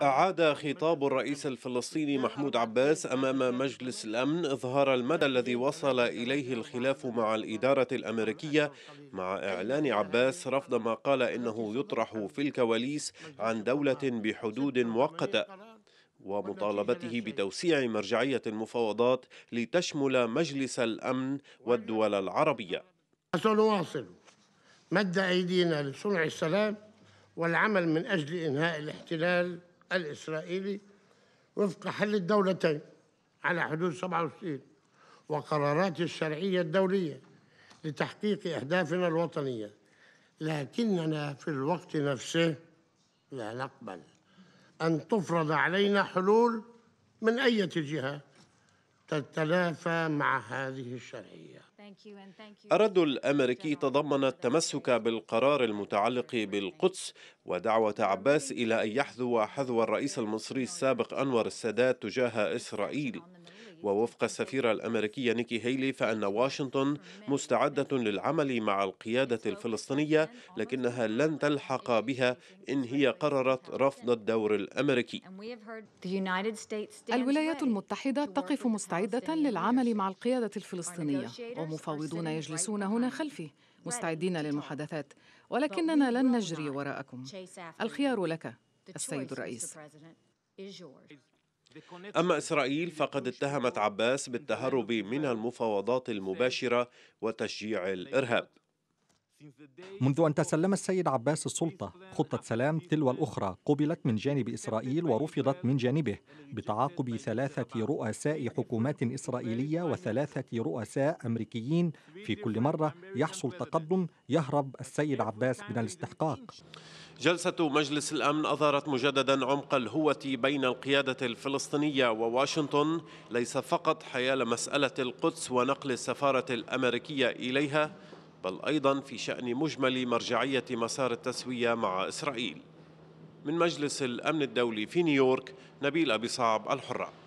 نعم. أعاد خطاب الرئيس الفلسطيني محمود عباس أمام مجلس الأمن إظهار المدى الذي وصل إليه الخلاف مع الإدارة الأمريكية مع إعلان عباس رفض ما قال إنه يطرح في الكواليس عن دولة بحدود مؤقتة ومطالبته بتوسيع مرجعية المفاوضات لتشمل مجلس الأمن والدول العربية سنواصل مد أيدينا لصنع السلام والعمل من أجل إنهاء الاحتلال الإسرائيلي وفق حل الدولتين على حدود 67 وقرارات الشرعية الدولية لتحقيق أهدافنا الوطنية لكننا في الوقت نفسه لا نقبل أن تفرض علينا حلول من أي جهة تتلافى مع هذه الشرعية الرد الأمريكي تضمن التمسك بالقرار المتعلق بالقدس ودعوة عباس إلى أن يحذو حذو الرئيس المصري السابق أنور السادات تجاه إسرائيل ووفق السفيرة الأمريكية نيكي هيلي فأن واشنطن مستعدة للعمل مع القيادة الفلسطينية لكنها لن تلحق بها إن هي قررت رفض الدور الأمريكي الولايات المتحدة تقف مستعدة للعمل مع القيادة الفلسطينية ومفاوضون يجلسون هنا خلفي مستعدين للمحادثات ولكننا لن نجري وراءكم الخيار لك السيد الرئيس أما إسرائيل فقد اتهمت عباس بالتهرب من المفاوضات المباشرة وتشجيع الإرهاب منذ أن تسلم السيد عباس السلطة خطة سلام تلو الأخرى قبلت من جانب إسرائيل ورفضت من جانبه بتعاقب ثلاثة رؤساء حكومات إسرائيلية وثلاثة رؤساء أمريكيين في كل مرة يحصل تقدم يهرب السيد عباس من الاستحقاق جلسة مجلس الأمن أظهرت مجددا عمق الهوة بين القيادة الفلسطينية وواشنطن ليس فقط حيال مسألة القدس ونقل السفارة الأمريكية إليها بل أيضا في شأن مجمل مرجعية مسار التسوية مع إسرائيل من مجلس الأمن الدولي في نيويورك نبيل أبي صعب الحرة